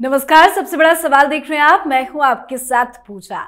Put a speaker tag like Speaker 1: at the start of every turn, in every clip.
Speaker 1: नमस्कार सबसे बड़ा सवाल देख रहे हैं आप मैं हूं आपके साथ पूजा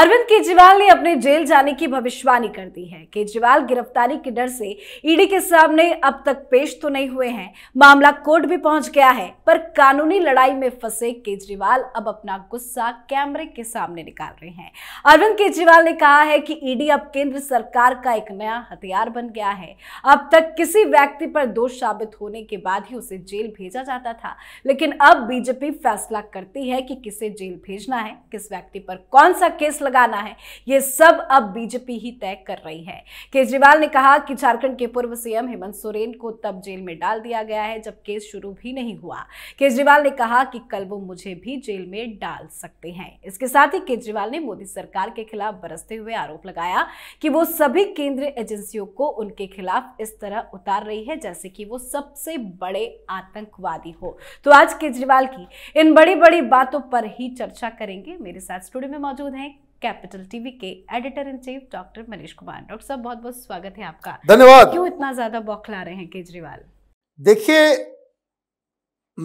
Speaker 1: अरविंद केजरीवाल ने अपने जेल जाने की भविष्यवाणी कर दी है केजरीवाल गिरफ्तारी के डर से ईडी के सामने अब तक पेश तो नहीं हुए हैं मामला कोर्ट भी पहुंच गया है पर कानूनी लड़ाई में फंसे केजरीवाल अब अपना गुस्सा कैमरे के सामने निकाल रहे हैं अरविंद केजरीवाल ने कहा है कि ईडी अब केंद्र सरकार का एक नया हथियार बन गया है अब तक किसी व्यक्ति पर दोष साबित होने के बाद ही उसे जेल भेजा जाता था लेकिन अब बीजेपी फैसला करती है कि किसे जेल भेजना है किस व्यक्ति पर कौन सा केस लगाना है ये सब अब बीजेपी ही तय कर रही है केजरीवाल ने कहा कि झारखंड के पूर्व सीएम हेमंत सोरेन को तब जेल में डाल दिया गया है जब केस शुरू भी नहीं हुआ केजरीवाल ने कहा कि कल वो मुझे भी जेल में डाल सकते हैं इसके साथ ही केजरीवाल ने मोदी सरकार के खिलाफ बरसते हुए आरोप लगाया कि वो सभी केंद्रीय एजेंसियों को उनके खिलाफ इस तरह उतार रही है जैसे कि वो सबसे बड़े आतंकवादी हो तो आज केजरीवाल की इन इन बड़ी बड़ी बातों पर ही चर्चा करेंगे मेरे साथ स्टूडियो में मौजूद हैं कैपिटल टीवी के editor in chief doctor Manish Kumar doctor साहब बहुत बहुत स्वागत है आपका धन्यवाद क्यों इतना ज्यादा बौखला रहे हैं केजरीवाल
Speaker 2: देखिए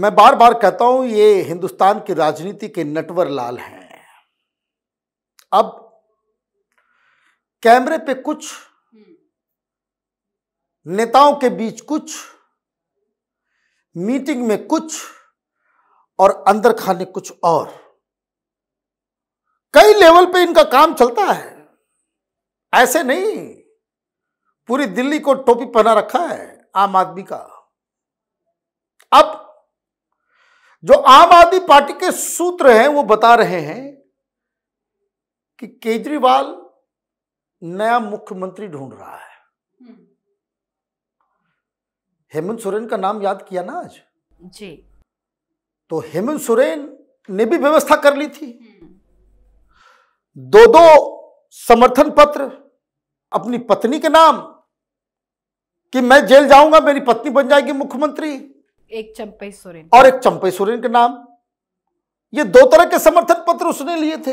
Speaker 2: मैं बार बार कहता हूं ये हिंदुस्तान की राजनीति के नटवर लाल हैं अब कैमरे पे कुछ नेताओं के बीच कुछ मीटिंग में कुछ और अंदर खाने कुछ और कई लेवल पे इनका काम चलता है ऐसे नहीं पूरी दिल्ली को टोपी पहना रखा है आम आदमी का अब जो आम आदमी पार्टी के सूत्र हैं वो बता रहे हैं कि केजरीवाल नया मुख्यमंत्री ढूंढ रहा है
Speaker 1: हम्म।
Speaker 2: हेमंत सोरेन का नाम याद किया ना आज जी तो हेमंत सोरेन ने भी व्यवस्था कर ली थी दो दो समर्थन पत्र अपनी पत्नी के नाम कि मैं जेल जाऊंगा मेरी पत्नी बन जाएगी मुख्यमंत्री
Speaker 1: एक चंपई सोरेन और एक
Speaker 2: चंपई सोरेन के नाम ये दो तरह के समर्थन पत्र उसने लिए थे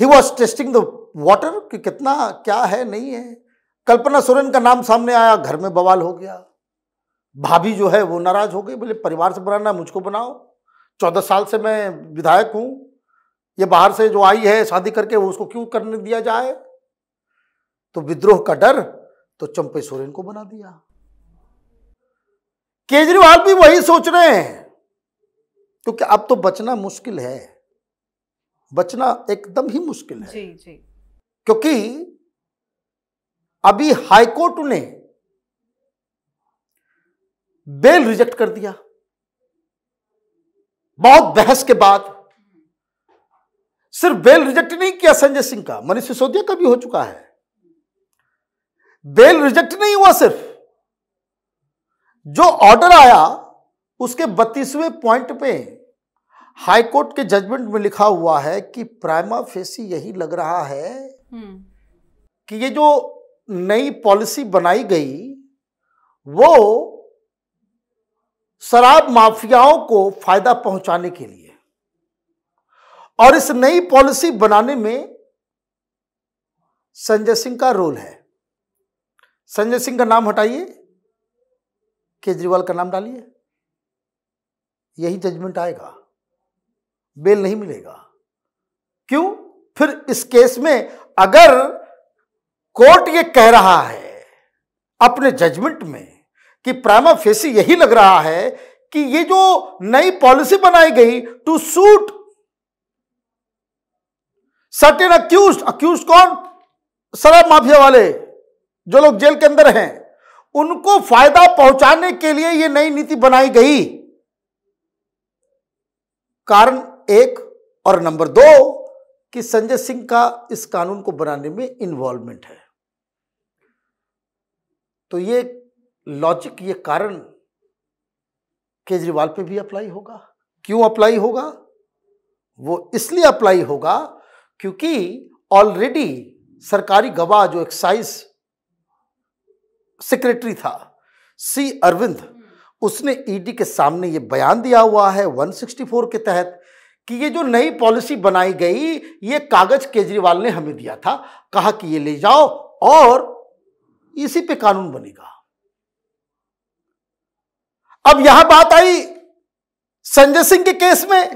Speaker 2: he was testing the water कि कितना क्या है नहीं है कल्पना सोरेन का नाम सामने आया घर में बवाल हो गया भाभी जो है वो नाराज हो गई बोले परिवार से बनाना मुझको बनाओ चौदह साल से मैं विधायक हूँ ये बाहर से जो आई है शादी करके उसको क्यों करने दिया जाए तो विद्रोह का डर तो चंपे सोरेन को बना दिया केजरीवाल भी वही सोच रहे हैं क्योंकि अब तो बचना मुश्किल है बचना एकदम ही मुश्किल है जी जी क्योंकि अभी हाईकोर्ट ने बेल रिजेक्ट कर दिया बहुत बहस के बाद सिर्फ बेल रिजेक्ट नहीं किया संजय सिंह का मनीष सिसोदिया का भी हो चुका है बेल रिजेक्ट नहीं हुआ सिर्फ जो ऑर्डर आया उसके बत्तीसवें पॉइंट पे हाईकोर्ट के जजमेंट में लिखा हुआ है कि प्राइमा फेसी यही लग रहा है हम्म। कि ये जो नई पॉलिसी बनाई गई वो शराब माफियाओं को फायदा पहुंचाने के लिए और इस नई पॉलिसी बनाने में संजय सिंह का रोल है संजय सिंह का नाम हटाइए केजरीवाल का नाम डालिए यही जजमेंट आएगा बेल नहीं मिलेगा क्यों फिर इस केस में अगर कोर्ट ये कह रहा है अपने जजमेंट में कि प्रामा फेसी यही लग रहा है कि ये जो नई पॉलिसी बनाई गई to suit certain accused accused कौन शराब माफिया वाले जो लोग जेल के अंदर हैं उनको फायदा पहुंचाने के लिए यह नई नीति बनाई गई कारण एक और नंबर दो कि संजय सिंह का इस कानून को बनाने में इन्वॉल्वमेंट है तो ये लॉजिक ये कारण केजरीवाल पे भी अप्लाई होगा क्यों अप्लाई होगा वो इसलिए अप्लाई होगा क्योंकि ऑलरेडी सरकारी गवाह जो एक्साइज सेक्रेटरी था सी अरविंद उसने ईडी e के सामने ये बयान दिया हुआ है 164 के तहत कि ये जो नई पॉलिसी बनाई गई ये कागज केजरीवाल ने हमें दिया था कहा कि ये ले जाओ और इसी पे कानून बनेगा अब यहां बात आई संजय सिंह के केस में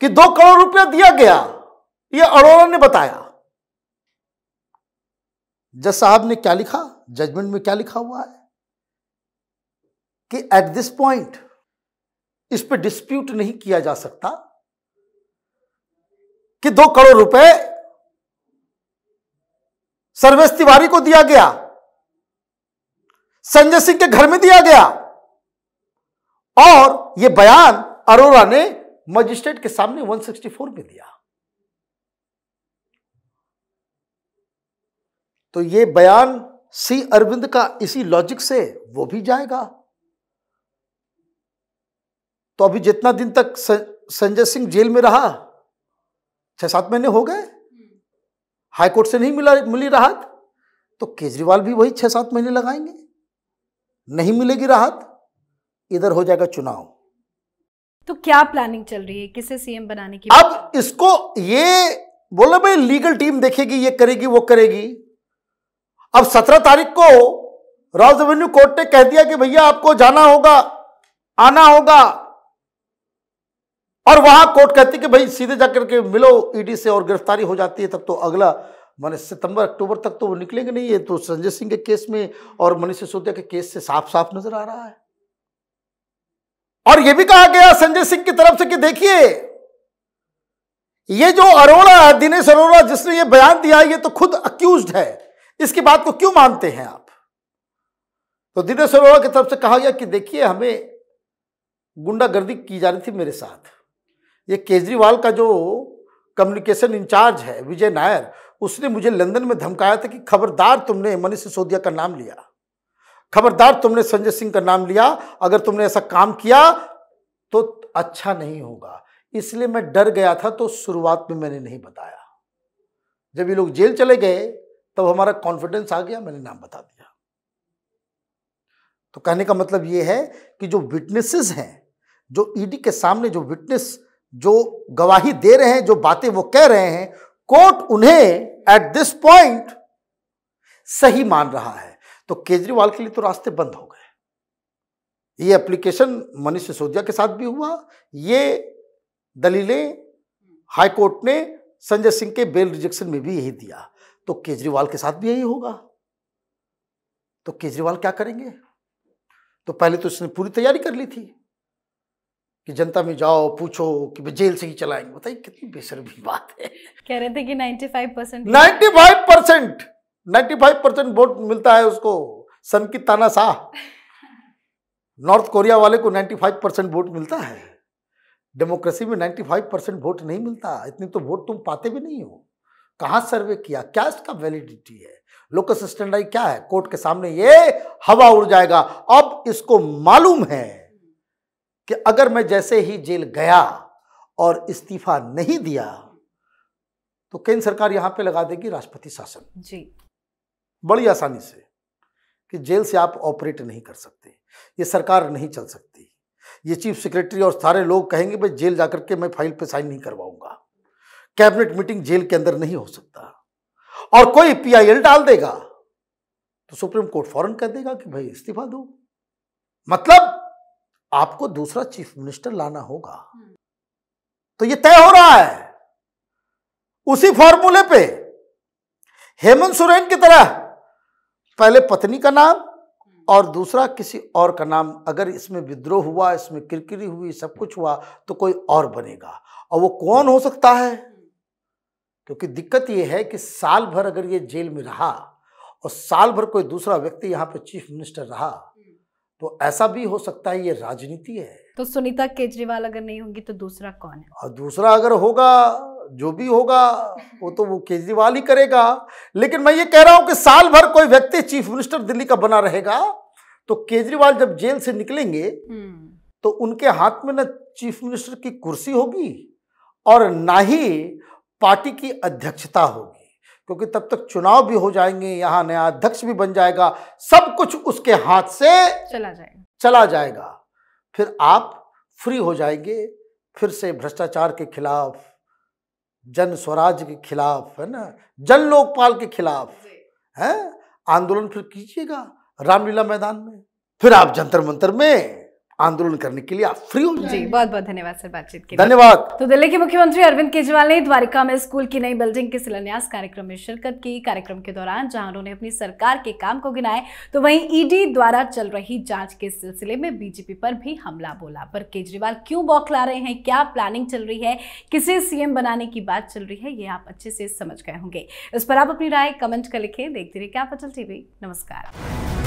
Speaker 2: कि दो करोड़ रुपया दिया गया ये अरोड़ा ने बताया जज साहब ने क्या लिखा जजमेंट में क्या लिखा हुआ है कि एट दिस पॉइंट इस पर डिस्प्यूट नहीं किया जा सकता कि दो करोड़ रुपए सर्वेश तिवारी को दिया गया संजय सिंह के घर में दिया गया और यह बयान अरोरा ने मजिस्ट्रेट के सामने 164 में दिया तो यह बयान सी अरविंद का इसी लॉजिक से वो भी जाएगा तो अभी जितना दिन तक संजय सिंह जेल में रहा छह सात महीने हो गए हाईकोर्ट से नहीं मिला मिली राहत तो केजरीवाल भी वही छह सात महीने लगाएंगे नहीं मिलेगी राहत इधर हो जाएगा चुनाव
Speaker 1: तो क्या प्लानिंग चल रही है किसे सीएम बनाने
Speaker 2: की अब इसको ये बोलो भाई लीगल टीम देखेगी ये करेगी वो करेगी अब सत्रह तारीख को राउस रेवेन्यू कोर्ट ने कह दिया कि भैया आपको जाना होगा आना होगा और वहां कोर्ट कहती कि भाई सीधे जाकर के मिलो ईडी e से और गिरफ्तारी हो जाती है तब तो अगला माने सितंबर अक्टूबर तक तो वो निकलेंगे नहीं ये तो संजय सिंह के केस में और मनीष सिसोदिया के केस से साफ साफ नजर आ रहा है और यह भी कहा गया संजय सिंह की तरफ से कि देखिए ये जो अरोड़ा दिनेश अरोड़ा जिसने ये बयान दिया ये तो खुद अक्यूज है इसकी बात को क्यों मानते हैं आप तो दिनेश अरोड़ा की तरफ से कहा गया कि देखिए हमें गुंडागर्दी की जा रही थी मेरे साथ ये केजरीवाल का जो कम्युनिकेशन इंचार्ज है विजय नायर उसने मुझे लंदन में धमकाया था कि खबरदार तुमने मनीष सिसोदिया का नाम लिया खबरदार तुमने संजय सिंह का नाम लिया अगर तुमने ऐसा काम किया तो अच्छा नहीं होगा इसलिए मैं डर गया था तो शुरुआत में मैंने नहीं बताया जब ये लोग जेल चले गए तब हमारा कॉन्फिडेंस आ गया मैंने नाम बता दिया तो कहने का मतलब ये है कि जो विटनेसेस हैं जो ईडी e के सामने जो विटनेस जो गवाही दे रहे हैं जो बातें वो कह रहे हैं कोर्ट उन्हें एट दिस पॉइंट सही मान रहा है तो केजरीवाल के लिए तो रास्ते बंद हो गए ये एप्लीकेशन मनीष सिसोदिया के साथ भी हुआ ये दलीलें हाईकोर्ट ने संजय सिंह के बेल रिजेक्शन में भी यही दिया तो केजरीवाल के साथ भी यही होगा तो केजरीवाल क्या करेंगे तो पहले तो इसने पूरी तैयारी कर ली थी कि जनता में जाओ पूछो कि भाई जेल से ही चलाएंगे बताइए कितनी बेसरमी बात है
Speaker 1: कह रहे थे कि 95 percent ninety
Speaker 2: five percent ninety five percent vote मिलता है उसको सन की ताना शाह नॉर्थ कोरिया वाले को 95 परसेंट वोट मिलता है डेमोक्रेसी में 95 परसेंट वोट नहीं मिलता इतनी तो वोट तुम पाते भी नहीं हो कहाँ सर्वे किया क्या इसका वैलिडिटी है लोकल असिस्टेंट क्या है कोर्ट के सामने ये हवा उड़ जाएगा अब इसको मालूम है कि अगर मैं जैसे ही जेल गया और इस्तीफा नहीं दिया तो केंद्र सरकार यहां पे लगा देगी राष्ट्रपति शासन जी बड़ी आसानी से कि जेल से आप ऑपरेट नहीं कर सकते ये सरकार नहीं चल सकती ये चीफ सेक्रेटरी और सारे लोग कहेंगे भाई जेल जाकर के मैं फाइल पे साइन नहीं करवाऊंगा कैबिनेट मीटिंग जेल के अंदर नहीं हो सकता और कोई पीआईएल डाल देगा तो सुप्रीम कोर्ट फौरन कह देगा कि भाई इस्तीफा दो मतलब आपको दूसरा चीफ मिनिस्टर लाना होगा हम्म। तो ये तय हो रहा है उसी फॉर्मूले पे हेमंत सोरेन की तरह पहले पत्नी का नाम हम्म। और दूसरा किसी और का नाम अगर इसमें विद्रोह हुआ इसमें किरकिरी हुई सब कुछ हुआ तो कोई और बनेगा और वो कौन हो सकता है क्योंकि दिक्कत ये है कि साल भर अगर ये जेल में रहा और साल भर कोई दूसरा व्यक्ति यहाँ पर चीफ मिनिस्टर रहा तो ऐसा भी हो सकता है ये राजनीति है
Speaker 1: तो सुनीता केजरीवाल अगर नहीं होगी तो दूसरा कौन है
Speaker 2: और दूसरा अगर होगा जो भी होगा वो तो वो केजरीवाल ही करेगा लेकिन मैं ये कह रहा हूं कि साल भर कोई व्यक्ति चीफ मिनिस्टर दिल्ली का बना रहेगा तो केजरीवाल जब जेल से निकलेंगे
Speaker 1: हम्म।
Speaker 2: तो उनके हाथ में ना चीफ मिनिस्टर की कुर्सी होगी और ना ही पार्टी की अध्यक्षता होगी क्योंकि तब तक चुनाव भी हो जाएंगे यहाँ नया अध्यक्ष भी बन जाएगा सब कुछ उसके हाथ से चला जाएगा चला जाएगा फिर आप फ्री हो जाएंगे फिर से भ्रष्टाचार के खिलाफ जन स्वराज के खिलाफ है ना जन लोकपाल के खिलाफ है आंदोलन फिर कीजिएगा रामलीला मैदान में फिर आप जंतर मंतर में आंदोलन करने के लिए आप फ्री हो जी बहुत
Speaker 1: बहुत धन्यवाद सर बातचीत के धन्यवाद तो दिल्ली के मुख्यमंत्री अरविंद केजरीवाल ने द्वारिका में स्कूल की नई बिल्डिंग के शिलान्यास कार्यक्रम में शिरकत की कार्यक्रम के दौरान जहां उन्होंने अपनी सरकार के काम को गिनाए तो वहीं ईडी e द्वारा चल रही जांच के सिलसिले में बीजेपी पर भी हमला बोला पर केजरीवाल क्यों बौखला रहे हैं क्या प्लानिंग चल रही है किसे सीएम बनाने की बात चल रही है ये आप अच्छे से समझ गए होंगे इस पर आप अपनी राय कमेंट कर लिखे देखते रहिए क्या पटल टीवी नमस्कार